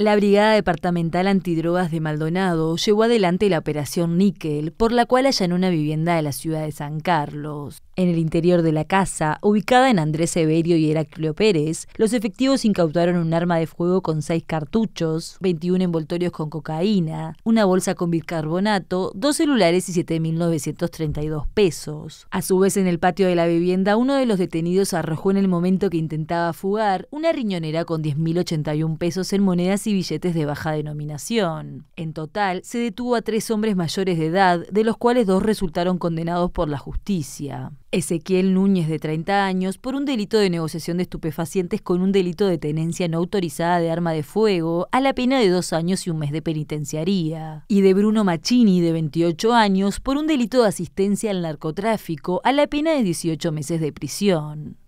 La Brigada Departamental Antidrogas de Maldonado llevó adelante la operación Níquel, por la cual allanó una vivienda de la ciudad de San Carlos. En el interior de la casa, ubicada en Andrés Severio y Heraclio Pérez, los efectivos incautaron un arma de fuego con seis cartuchos, 21 envoltorios con cocaína, una bolsa con bicarbonato, dos celulares y 7.932 pesos. A su vez, en el patio de la vivienda, uno de los detenidos arrojó en el momento que intentaba fugar una riñonera con 10.081 pesos en monedas billetes de baja denominación. En total, se detuvo a tres hombres mayores de edad, de los cuales dos resultaron condenados por la justicia. Ezequiel Núñez, de 30 años, por un delito de negociación de estupefacientes con un delito de tenencia no autorizada de arma de fuego, a la pena de dos años y un mes de penitenciaría. Y de Bruno Machini, de 28 años, por un delito de asistencia al narcotráfico, a la pena de 18 meses de prisión.